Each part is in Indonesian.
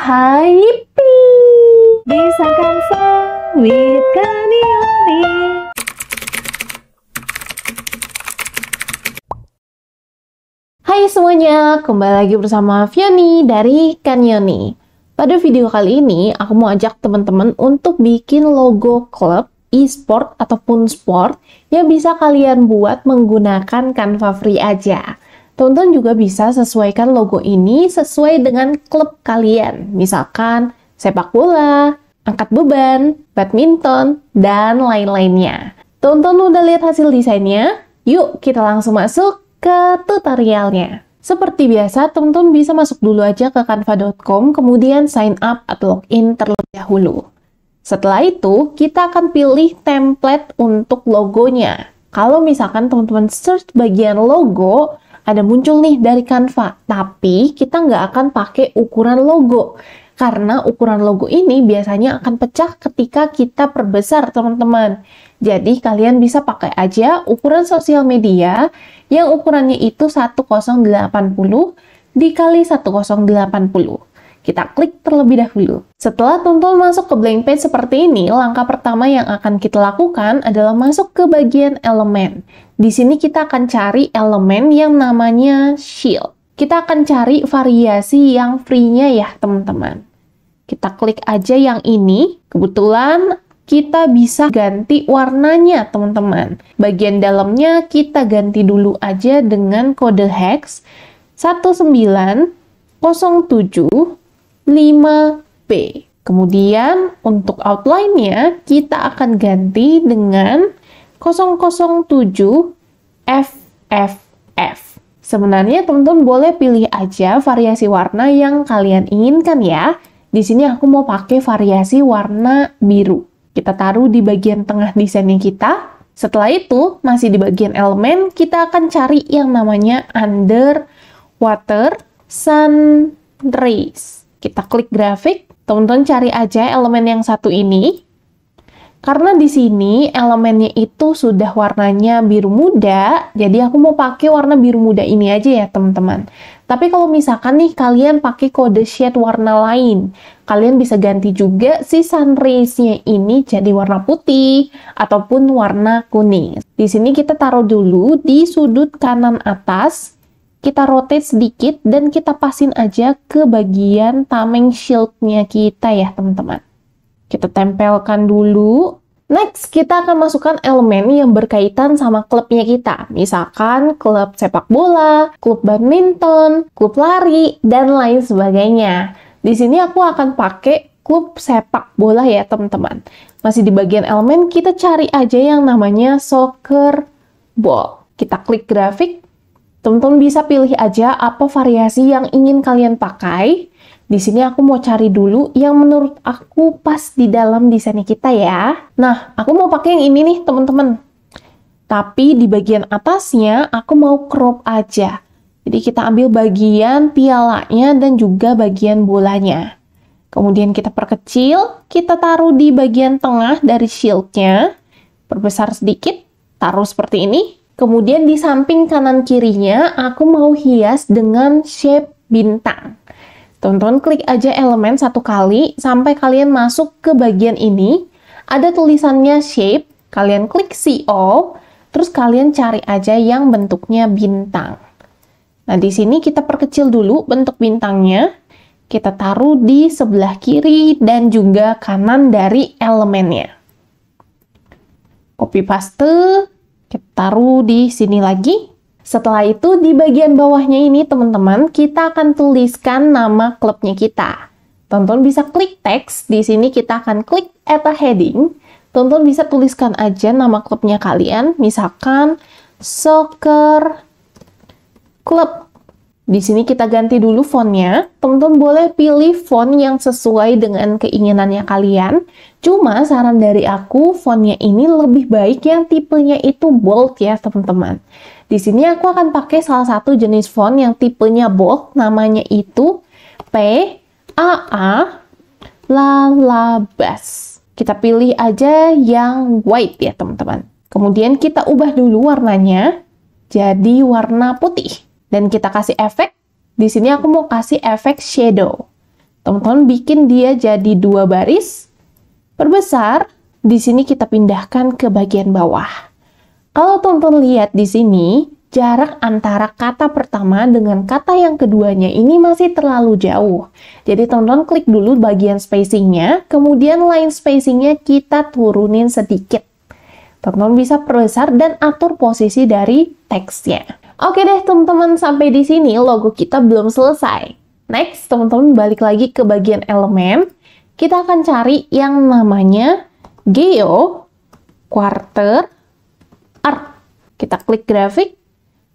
hai Bisa disangkan sawit kanioni Hai semuanya, kembali lagi bersama Vioni dari Kanioni. Pada video kali ini, aku mau ajak teman-teman untuk bikin logo klub e-sport ataupun sport yang bisa kalian buat menggunakan Canva Free aja. Tonton juga bisa sesuaikan logo ini sesuai dengan klub kalian. Misalkan sepak bola, angkat beban, badminton, dan lain-lainnya. Tonton udah lihat hasil desainnya? Yuk kita langsung masuk ke tutorialnya. Seperti biasa, tonton bisa masuk dulu aja ke canva.com, kemudian sign up atau login terlebih dahulu. Setelah itu, kita akan pilih template untuk logonya. Kalau misalkan teman-teman search bagian logo, ada muncul nih dari Canva, tapi kita nggak akan pakai ukuran logo karena ukuran logo ini biasanya akan pecah ketika kita perbesar teman-teman. Jadi kalian bisa pakai aja ukuran sosial media yang ukurannya itu 1080 dikali 1080. Kita klik terlebih dahulu. Setelah Tuntul masuk ke blank page seperti ini, langkah pertama yang akan kita lakukan adalah masuk ke bagian elemen. Di sini kita akan cari elemen yang namanya shield. Kita akan cari variasi yang free-nya ya, teman-teman. Kita klik aja yang ini. Kebetulan kita bisa ganti warnanya, teman-teman. Bagian dalamnya kita ganti dulu aja dengan kode hex 1907 5B. Kemudian untuk outline-nya kita akan ganti dengan 007 FFF. Sebenarnya teman-teman boleh pilih aja variasi warna yang kalian inginkan ya. Di sini aku mau pakai variasi warna biru. Kita taruh di bagian tengah desainnya kita. Setelah itu, masih di bagian elemen, kita akan cari yang namanya underwater water sun rays. Kita klik grafik, teman-teman cari aja elemen yang satu ini. Karena di sini elemennya itu sudah warnanya biru muda, jadi aku mau pakai warna biru muda ini aja ya teman-teman. Tapi kalau misalkan nih kalian pakai kode shade warna lain, kalian bisa ganti juga si sunrise nya ini jadi warna putih ataupun warna kuning. Di sini kita taruh dulu di sudut kanan atas, kita rotate sedikit dan kita pasin aja ke bagian tameng shieldnya kita ya teman-teman. Kita tempelkan dulu. Next, kita akan masukkan elemen yang berkaitan sama klubnya kita. Misalkan klub sepak bola, klub badminton, klub lari, dan lain sebagainya. Di sini aku akan pakai klub sepak bola ya teman-teman. Masih di bagian elemen, kita cari aja yang namanya soccer ball. Kita klik grafik, Teman-teman bisa pilih aja apa variasi yang ingin kalian pakai. Di sini aku mau cari dulu yang menurut aku pas di dalam desainnya kita ya. Nah, aku mau pakai yang ini nih teman-teman. Tapi di bagian atasnya aku mau crop aja. Jadi kita ambil bagian pialanya dan juga bagian bolanya. Kemudian kita perkecil, kita taruh di bagian tengah dari shieldnya. Perbesar sedikit, taruh seperti ini. Kemudian di samping kanan kirinya aku mau hias dengan shape bintang. Tonton klik aja elemen satu kali sampai kalian masuk ke bagian ini. Ada tulisannya shape, kalian klik all, terus kalian cari aja yang bentuknya bintang. Nah, di sini kita perkecil dulu bentuk bintangnya. Kita taruh di sebelah kiri dan juga kanan dari elemennya. Copy paste, taruh di sini lagi. Setelah itu di bagian bawahnya ini teman-teman kita akan tuliskan nama klubnya kita. Tonton bisa klik teks, di sini kita akan klik at a heading. Tonton bisa tuliskan aja nama klubnya kalian, misalkan soccer club di sini kita ganti dulu fontnya. Teman-teman boleh pilih font yang sesuai dengan keinginannya kalian. Cuma saran dari aku, fontnya ini lebih baik yang tipenya itu bold ya teman-teman. Di sini aku akan pakai salah satu jenis font yang tipenya bold, namanya itu PAA Lalabas. Kita pilih aja yang white ya teman-teman. Kemudian kita ubah dulu warnanya jadi warna putih dan kita kasih efek. Di sini aku mau kasih efek shadow. Teman-teman bikin dia jadi dua baris, perbesar, di sini kita pindahkan ke bagian bawah. Kalau teman-teman lihat di sini, jarak antara kata pertama dengan kata yang keduanya ini masih terlalu jauh. Jadi teman-teman klik dulu bagian spacingnya, kemudian line spacingnya kita turunin sedikit. Teman-teman bisa perbesar dan atur posisi dari teksnya. Oke deh teman-teman, sampai di sini logo kita belum selesai. Next, teman-teman balik lagi ke bagian elemen. Kita akan cari yang namanya geo quarter art. Kita klik grafik.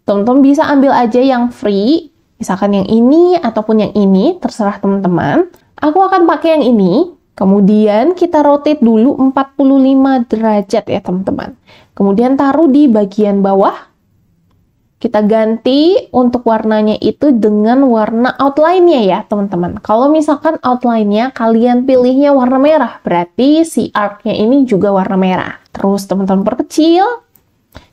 Teman-teman bisa ambil aja yang free, misalkan yang ini ataupun yang ini, terserah teman-teman. Aku akan pakai yang ini. Kemudian kita rotate dulu 45 derajat ya teman-teman. Kemudian taruh di bagian bawah kita ganti untuk warnanya itu dengan warna outline-nya ya, teman-teman. Kalau misalkan outline-nya kalian pilihnya warna merah, berarti si arc-nya ini juga warna merah. Terus teman-teman perkecil,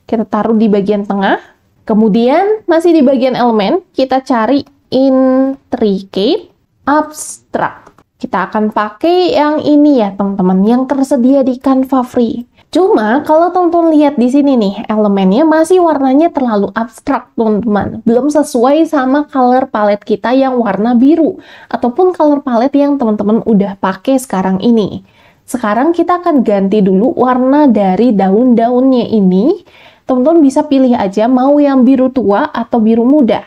kita taruh di bagian tengah. Kemudian masih di bagian elemen, kita cari intricate abstract. Kita akan pakai yang ini ya, teman-teman, yang tersedia di Canva Free. Cuma kalau teman-teman lihat di sini nih, elemennya masih warnanya terlalu abstrak teman-teman. Belum sesuai sama color palette kita yang warna biru, ataupun color palette yang teman-teman udah pakai sekarang ini. Sekarang kita akan ganti dulu warna dari daun-daunnya ini. Teman-teman bisa pilih aja mau yang biru tua atau biru muda.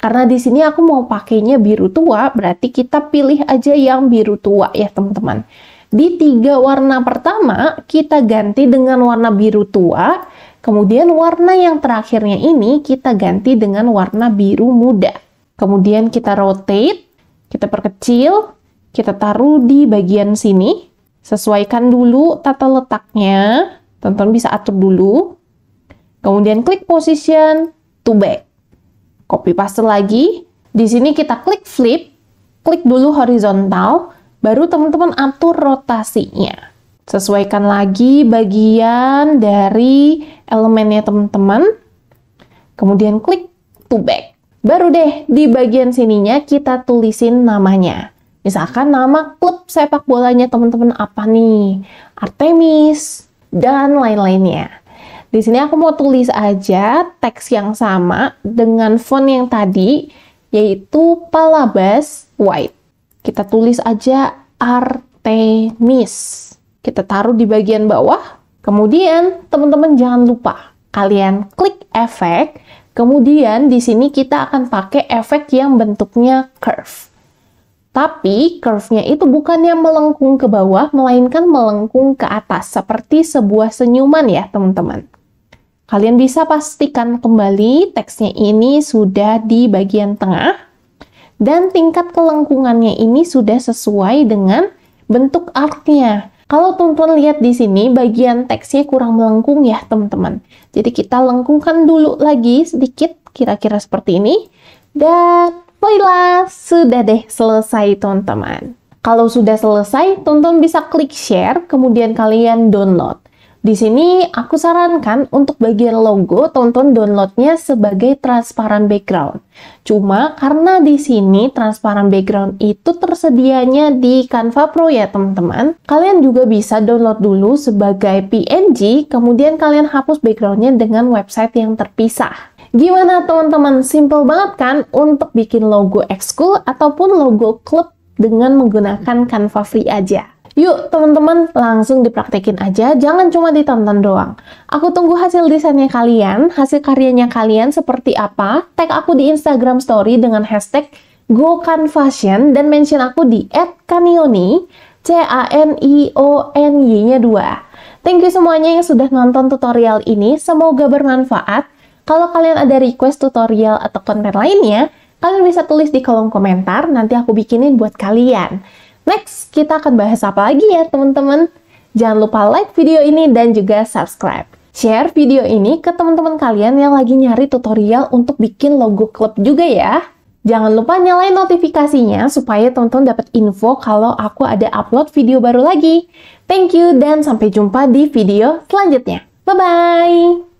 Karena di sini aku mau pakainya biru tua, berarti kita pilih aja yang biru tua ya teman-teman. Di tiga warna pertama, kita ganti dengan warna biru tua, kemudian warna yang terakhirnya ini kita ganti dengan warna biru muda. Kemudian kita rotate, kita perkecil, kita taruh di bagian sini. Sesuaikan dulu tata letaknya, tonton bisa atur dulu. Kemudian klik position to back. Copy paste lagi. Di sini kita klik flip, klik dulu horizontal, baru teman-teman atur rotasinya. Sesuaikan lagi bagian dari elemennya teman-teman. Kemudian klik to back. Baru deh di bagian sininya kita tulisin namanya. Misalkan nama klub sepak bolanya teman-teman apa nih? Artemis dan lain-lainnya. Di sini aku mau tulis aja teks yang sama dengan font yang tadi, yaitu Palabas White. Kita tulis aja Artemis. Kita taruh di bagian bawah. Kemudian, teman-teman jangan lupa, kalian klik efek. Kemudian, di sini kita akan pakai efek yang bentuknya curve. Tapi curve-nya itu bukannya melengkung ke bawah, melainkan melengkung ke atas, seperti sebuah senyuman ya teman-teman. Kalian bisa pastikan kembali teksnya ini sudah di bagian tengah dan tingkat kelengkungannya ini sudah sesuai dengan bentuk artnya. Kalau teman-teman lihat di sini, bagian teksnya kurang melengkung ya teman-teman. Jadi kita lengkungkan dulu lagi sedikit, kira-kira seperti ini. Dan voila, sudah deh selesai teman-teman. Kalau sudah selesai, teman-teman bisa klik share, kemudian kalian download. Di sini aku sarankan untuk bagian logo tonton downloadnya sebagai transparan background. Cuma karena di sini transparan background itu tersedianya di Canva Pro ya teman-teman, kalian juga bisa download dulu sebagai PNG, kemudian kalian hapus backgroundnya dengan website yang terpisah. Gimana teman-teman? Simple banget kan untuk bikin logo ekskul ataupun logo klub dengan menggunakan Canva Free aja. Yuk teman-teman langsung dipraktekin aja, jangan cuma ditonton doang. Aku tunggu hasil desainnya kalian, hasil karyanya kalian seperti apa. Tag aku di Instagram story dengan hashtag GoCanFashion dan mention aku di @kanioni C-A-N-I-O-N-Y-nya dua. Thank you semuanya yang sudah nonton tutorial ini, semoga bermanfaat. Kalau kalian ada request tutorial atau konten lainnya, kalian bisa tulis di kolom komentar, nanti aku bikinin buat kalian. Next, kita akan bahas apa lagi ya teman-teman? Jangan lupa like video ini dan juga subscribe. Share video ini ke teman-teman kalian yang lagi nyari tutorial untuk bikin logo klub juga ya. Jangan lupa nyalain notifikasinya supaya teman-teman dapat info kalau aku ada upload video baru lagi. Thank you dan sampai jumpa di video selanjutnya. Bye-bye!